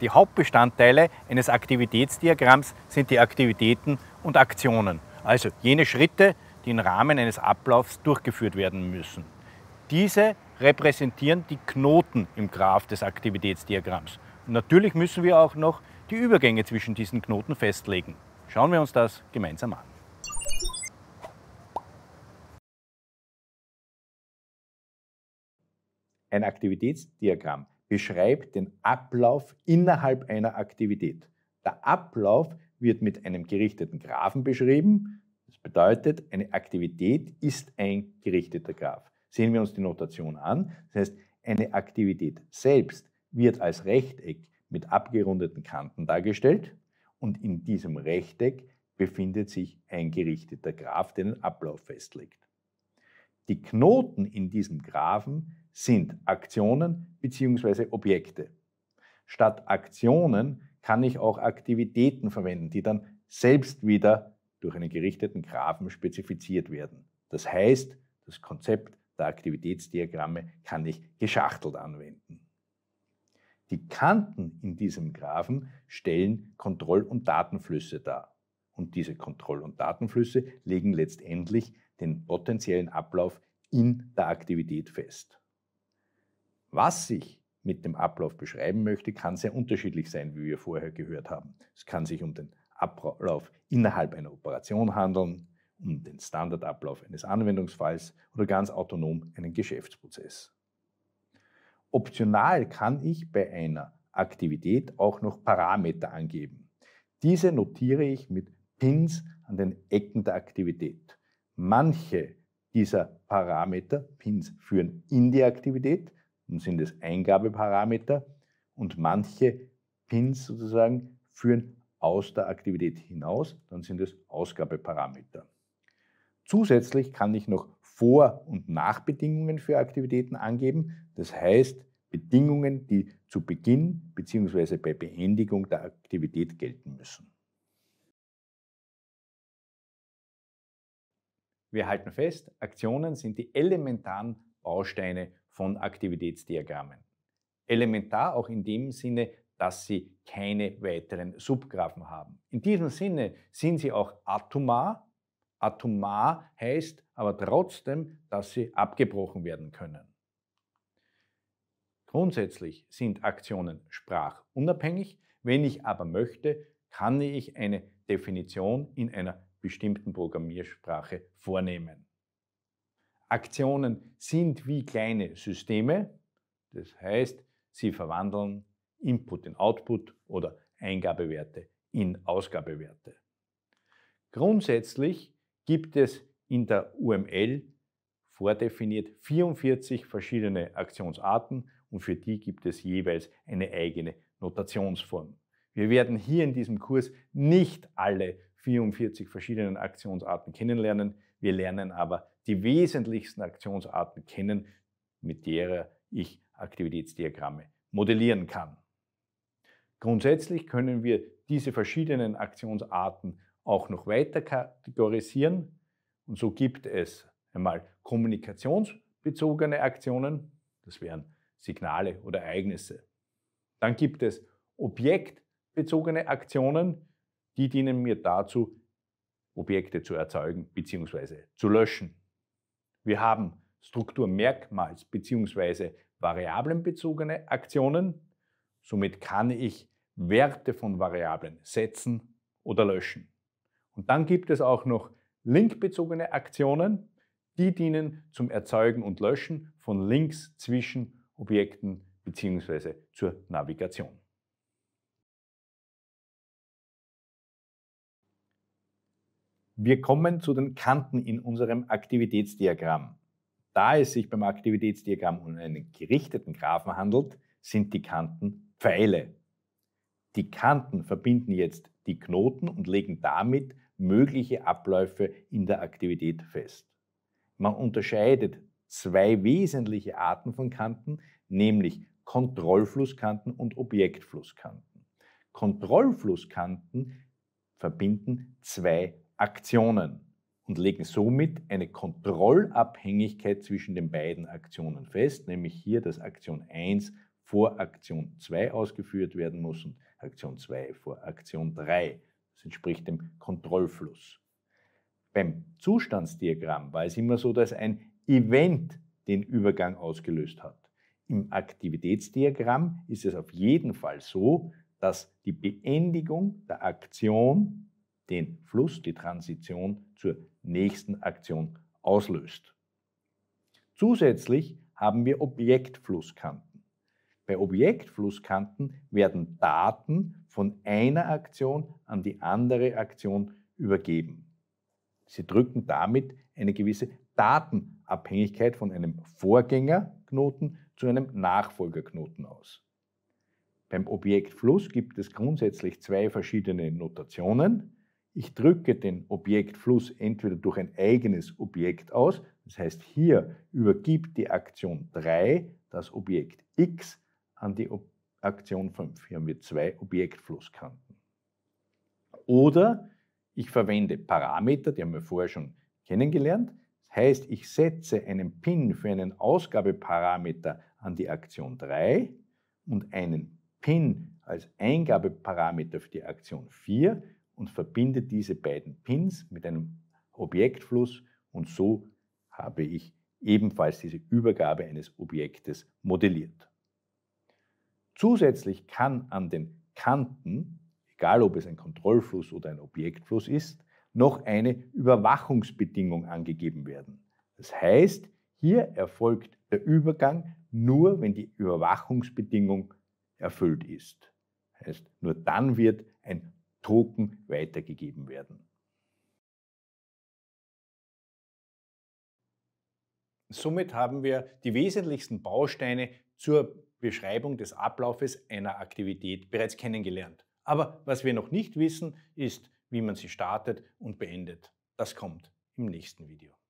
Die Hauptbestandteile eines Aktivitätsdiagramms sind die Aktivitäten und Aktionen, also jene Schritte, die im Rahmen eines Ablaufs durchgeführt werden müssen. Diese repräsentieren die Knoten im Graph des Aktivitätsdiagramms. Und natürlich müssen wir auch noch die Übergänge zwischen diesen Knoten festlegen. Schauen wir uns das gemeinsam an. Ein Aktivitätsdiagramm beschreibt den Ablauf innerhalb einer Aktivität. Der Ablauf wird mit einem gerichteten Graphen beschrieben. Das bedeutet, eine Aktivität ist ein gerichteter Graph. Sehen wir uns die Notation an. Das heißt, eine Aktivität selbst wird als Rechteck mit abgerundeten Kanten dargestellt und in diesem Rechteck befindet sich ein gerichteter Graph, der den Ablauf festlegt. Die Knoten in diesem Graphen sind Aktionen bzw. Objekte. Statt Aktionen kann ich auch Aktivitäten verwenden, die dann selbst wieder durch einen gerichteten Graphen spezifiziert werden. Das heißt, das Konzept der Aktivitätsdiagramme kann ich geschachtelt anwenden. Die Kanten in diesem Graphen stellen Kontroll- und Datenflüsse dar. Und diese Kontroll- und Datenflüsse legen letztendlich den potenziellen Ablauf in der Aktivität fest. Was ich mit dem Ablauf beschreiben möchte, kann sehr unterschiedlich sein, wie wir vorher gehört haben. Es kann sich um den Ablauf innerhalb einer Operation handeln, um den Standardablauf eines Anwendungsfalls oder ganz autonom einen Geschäftsprozess. Optional kann ich bei einer Aktivität auch noch Parameter angeben. Diese notiere ich mit Pins an den Ecken der Aktivität. Manche dieser Parameter, Pins, führen in die Aktivität, dann sind es Eingabeparameter und manche Pins sozusagen führen aus der Aktivität hinaus, dann sind es Ausgabeparameter. Zusätzlich kann ich noch Vor- und Nachbedingungen für Aktivitäten angeben, das heißt Bedingungen, die zu Beginn bzw. bei Beendigung der Aktivität gelten müssen. Wir halten fest, Aktionen sind die elementaren Bausteine von Aktivitätsdiagrammen. Elementar auch in dem Sinne, dass sie keine weiteren Subgraphen haben. In diesem Sinne sind sie auch atomar. Atomar heißt aber trotzdem, dass sie abgebrochen werden können. Grundsätzlich sind Aktionen sprachunabhängig. Wenn ich aber möchte, kann ich eine Definition in einer bestimmten Programmiersprache vornehmen. Aktionen sind wie kleine Systeme, das heißt, sie verwandeln Input in Output oder Eingabewerte in Ausgabewerte. Grundsätzlich gibt es in der UML vordefiniert 44 verschiedene Aktionsarten und für die gibt es jeweils eine eigene Notationsform. Wir werden hier in diesem Kurs nicht alle 44 verschiedenen Aktionsarten kennenlernen. Wir lernen aber die wesentlichsten Aktionsarten kennen, mit derer ich Aktivitätsdiagramme modellieren kann. Grundsätzlich können wir diese verschiedenen Aktionsarten auch noch weiter kategorisieren. Und so gibt es einmal kommunikationsbezogene Aktionen, das wären Signale oder Ereignisse. Dann gibt es objektbezogene Aktionen, die dienen mir dazu, Objekte zu erzeugen bzw. zu löschen. Wir haben strukturmerkmals- bzw. variablenbezogene Aktionen. Somit kann ich Werte von Variablen setzen oder löschen. Und dann gibt es auch noch linkbezogene Aktionen. Die dienen zum Erzeugen und Löschen von Links zwischen Objekten bzw. zur Navigation. Wir kommen zu den Kanten in unserem Aktivitätsdiagramm. Da es sich beim Aktivitätsdiagramm um einen gerichteten Graphen handelt, sind die Kanten Pfeile. Die Kanten verbinden jetzt die Knoten und legen damit mögliche Abläufe in der Aktivität fest. Man unterscheidet zwei wesentliche Arten von Kanten, nämlich Kontrollflusskanten und Objektflusskanten. Kontrollflusskanten verbinden zwei Aktionen und legen somit eine Kontrollabhängigkeit zwischen den beiden Aktionen fest, nämlich hier, dass Aktion 1 vor Aktion 2 ausgeführt werden muss und Aktion 2 vor Aktion 3. Das entspricht dem Kontrollfluss. Beim Zustandsdiagramm war es immer so, dass ein Event den Übergang ausgelöst hat. Im Aktivitätsdiagramm ist es auf jeden Fall so, dass die Beendigung der Aktion den Fluss, die Transition zur nächsten Aktion auslöst. Zusätzlich haben wir Objektflusskanten. Bei Objektflusskanten werden Daten von einer Aktion an die andere Aktion übergeben. Sie drücken damit eine gewisse Datenabhängigkeit von einem Vorgängerknoten zu einem Nachfolgerknoten aus. Beim Objektfluss gibt es grundsätzlich zwei verschiedene Notationen. Ich drücke den Objektfluss entweder durch ein eigenes Objekt aus, das heißt hier übergibt die Aktion 3 das Objekt x an die Ob Aktion 5. Hier haben wir zwei Objektflusskanten. Oder ich verwende Parameter, die haben wir vorher schon kennengelernt. Das heißt, ich setze einen Pin für einen Ausgabeparameter an die Aktion 3 und einen Pin als Eingabeparameter für die Aktion 4 und verbinde diese beiden Pins mit einem Objektfluss und so habe ich ebenfalls diese Übergabe eines Objektes modelliert. Zusätzlich kann an den Kanten, egal ob es ein Kontrollfluss oder ein Objektfluss ist, noch eine Überwachungsbedingung angegeben werden. Das heißt, hier erfolgt der Übergang nur, wenn die Überwachungsbedingung erfüllt ist. Das heißt, nur dann wird ein Token weitergegeben werden. Somit haben wir die wesentlichsten Bausteine zur Beschreibung des Ablaufes einer Aktivität bereits kennengelernt. Aber was wir noch nicht wissen, ist, wie man sie startet und beendet. Das kommt im nächsten Video.